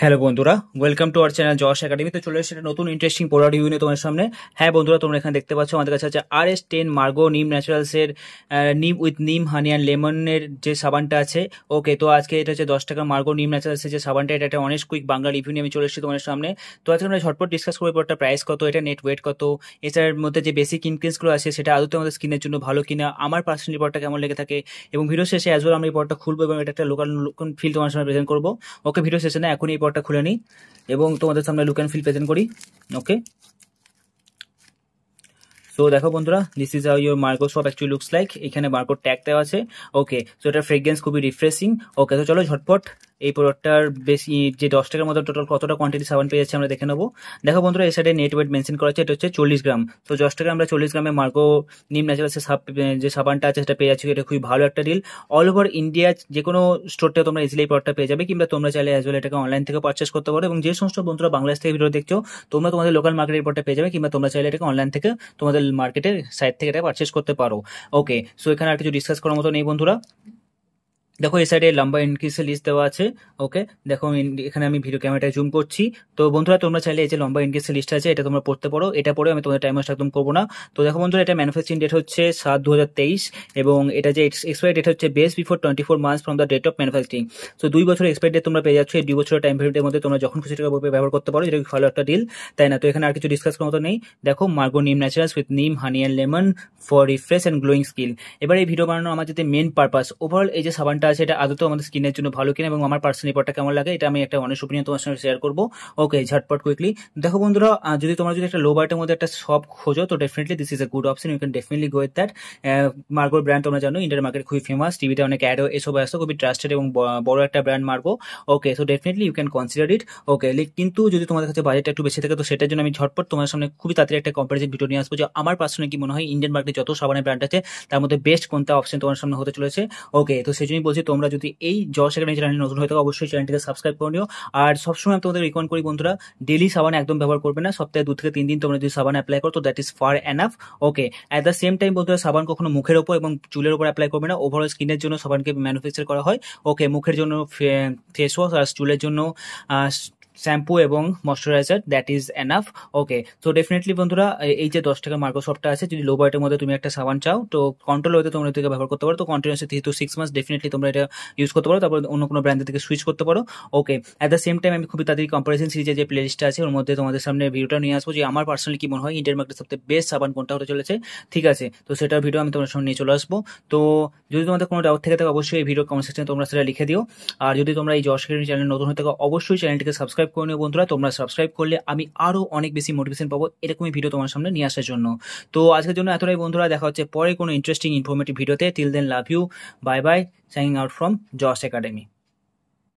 hello বন্ধুরা welcome to our channel Josh academy তো চলে এসেছে নতুন ইন্টারেস্টিং প্রোডাক্ট ইউনিট তোমার সামনে হ্যাঁ বন্ধুরা তোমরা এখানে দেখতে পাচ্ছ আমাদের কাছে আছে আর এস টেন মার্গো নিম ন্যাচারালসের নিম উইথ নিম হানি অ্যান্ড লেমনের যে সাবানটা আছে ওকে তো আজকে এটা হচ্ছে দশ টাকা মার্গো নিম ন্যাচারালসের যে সাবানটা এটা একটা অনেক কুইক বাংলা রিভিউ নিয়ে আমি চলে এসেছি তোমার সামনে তো আজকে আমরা ঝটপট ডিসকাস করবো একটা প্রাইস কত এটা নেট ওয়েট কত এছাড়ার মধ্যে যে বেসিক ইনক্রিজগুলো আছে সেটা আদতে আমাদের স্কিনের জন্য ভালো কিনা আমার পার্সোনাল রিপোর্টটা কেমন লেগে থাকে এবং ভিডিও শেষে অ্যাজ ওয়েল আমি রিপোর্টটা খুলবো এবং এটা একটা লোকাল ফিল তোমার সামনে প্রেজেন্ট করবো ওকে ভিডিও শেষে না এখন এই রিপোর্টটা খুলে নিই এবং তোমাদের সামনে লুক অ্যান্ড ফিল প্রেজেন্ট করি ওকে সো দেখো বন্ধুরা দিস ইজ আও your Margo soap actually looks like এখানে মার্কো ট্যাগ দেওয়া আছে ওকে সো এটা ফ্রেগ্রেন্স খুবই রিফ্রেশিং ওকে তো চলো ঝটপট এই প্রোডাক্টটার বেশি যে দশ টাকার মতো টোটাল কতটা কোয়ান্টিটি সাবান পেয়ে যাচ্ছে আমরা দেখে নেবো দেখো বন্ধুরা এই সাইডে নেট ওয়েট মেনশন করা আছে এটা হচ্ছে চল্লিশ গ্রাম তো দশ টাকা আমরা চল্লিশ গ্রামে মার্কো নিম ন্যাচারাল যে সাবানটা আছে সেটা পেয়ে যাচ্ছি এটা খুবই ভালো একটা ডিল অল ওভার ইন্ডিয়া যে কোনো স্টোরতে তোমরা ইজিলি এই প্রোডাক্টটা পেয়ে যাবে কিংবা তোমরা চাইলে অ্যাজ ওয়েল এটাকে অনলাইন থেকে পারচেস করতে পারো এবং যে সমস্ত বন্ধুরা বাংলাদেশ থেকে ভিডিও দেখছো তোমরা তোমাদের লোকাল মার্কেটের প্রোডাক্টটা পেয়ে যাবে কিংবা তোমরা চাইলে এটাকে অনলাইন থেকে তোমাদের মার্কেটের সাইট থেকে এটা পারচেস করতে পারো ওকে সো এখানে আর কিছু ডিসকাস করার মতো নেই বন্ধুরা দেখো এই সাইডে লম্বা ইনক্রিজে লিস্ট দেওয়া আছে ওকে দেখো এখানে আমি ভিডিও ক্যামেরাটা জুম করছি তো বন্ধুরা তোমরা চাইলে এই যে লম্বা ইনক্রিজ লিস্ট আছে এটা তোমরা পড়তে পারো এটা পড়ে আমি তোমাদের টাইম একদম করবো না তো দেখো বন্ধুরা এটা ম্যানুফ্যাকচারিং ডেট হচ্ছে সাত দু এবং এটা যে এক্সপায়ার ডেট হচ্ছে best before twenty four months from the date of manufacturing so দুই বছর এক্সপায়ার ডেট তোমরা পেয়ে যাচ্ছ এই দুই বছরের টাইম পিরিয়ডের মধ্যে তোমরা যখন খুশি টাকা ব্যবহার করতে পারো এটা ভালো একটা ডিল তাই না তো এখানে আর কিছু ডিসকাস করার মতো নেই দেখো মার্গো নিম naturals with neem honey and lemon for refresh and glowing skin এবার এই ভিডিও বানানো আমার যাতে মেন পারপাস ওভারঅল এই যে সাবানটা সেটা আদৌ আমাদের স্কিনের জন্য ভালো কিনা এবং আমার পার্সোনাল রিপোর্টটা কেমন লাগে এটা আমি একটা অনেক ওপিনিয়ন তোমার সঙ্গে শেয়ার করবো ওকে ঝটপট কুইকলি দেখো বন্ধুরা যদি তোমার যদি একটা লো বাইটের মধ্যে একটা সব খোঁজো তো definitely this is a good option you can definitely go with that মার্গোর ব্র্যান্ড তোমরা জানো ইন্ডিয়ার মার্কেট খুবই ফেমাস টিভিতে অনেক অ্যাডও এসব আসতো খুবই ট্রাস্টেড এবং বড় একটা brand Margo okay so definitely you can consider it okay কিন্তু যদি তোমাদের কাছে বাজেটটা একটু বেশি থাকে তো সেটার জন্য আমি ঝটপট তোমার সামনে খুবই তাড়াতাড়ি একটা কম্পারিজন ভিডিও নিয়ে আসবো যে আমার পার্সোনালি কি মনে হয় ইন্ডিয়ান মার্কেটে যত সাবানের ব্র্যান্ড আছে তার মধ্যে বেস্ট কোনটা অপশন তোমার সামনে হতে চলেছে ওকে তো সেই জন্যই বলছি তোমরা যদি এই জস একাডেমি চ্যানেল নতুন হয়ে থাকো অবশ্যই চ্যানেলটিকে সাবস্ক্রাইব করে নিও আর সবসময় আমি তোমাদের রিকমেন্ড করি বন্ধুরা ডেলি সাবান একদম ব্যবহার করবে না সপ্তাহে দু থেকে তিন দিন তোমরা যদি সাবান অ্যাপ্লাই করো তো that is far enough okay at the same time বন্ধুরা সাবান কখনো মুখের ওপর এবং চুলের ওপর অ্যাপ্লাই করবে না ওভারঅল স্কিনের জন্য সাবানকে ম্যানুফ্যাকচার করা হয় ওকে মুখের জন্য ফেস ওয়াশ আর চুলের জন্য শ্যাম্পু এবং moisturiser that is enough okay তো ডেফিনেটলি বন্ধুরা এই যে দশ টাকা মার্কো শপটা আছে যদি লো বাজেটের মধ্যে তুমি একটা সাবান চাও তো কন্ট্রোল হয়তো তোমরা থেকে ব্যবহার করতে পারো তো কন্টিনিউসে যেহেতু সিক্স মাস ডেফিনেটলি তোমরা এটা ইউজ করতে পারো তারপর অন্য কোনো ব্র্যান্ডের থেকে সুইচ করতে পারো okay at the same time আমি খুবই তাদের কম্পারিজন সিরিজে যে প্লেলিস্টটা আছে ওর মধ্যে তোমাদের সামনে ভিডিওটা নিয়ে আসবো যে আমার পার্সোনালি কি মনে হয় ইন্ডিয়ান মার্কেটে সবথেকে বেস্ট সাবান কোনটা হতে চলেছে ঠিক আছে তো সেটার ভিডিও আমি তোমার সঙ্গে নিয়ে চলে আসবো তো যদি তোমাদের কোনো ডাউট থেকে থাকে অবশ্যই এই ভিডিও কমেন্ট সেকশনে তোমরা সেটা লিখে দিও আর যদি তোমরা এই জশ চ্যানেল নতুন হয়ে থাকো অবশ্যই চ্যানেলটিকে সাবস্ক্রাইব সাবস্ক্রাইব করে নিও বন্ধুরা তোমরা সাবস্ক্রাইব করলে আমি আরও অনেক বেশি মোটিভেশন পাবো এরকমই ভিডিও তোমার সামনে নিয়ে আসার জন্য তো আজকের জন্য এতটাই বন্ধুরা দেখা হচ্ছে পরে কোনো ইন্টারেস্টিং ইনফরমেটিভ ভিডিওতে till then love you bye bye signing out from Josh academy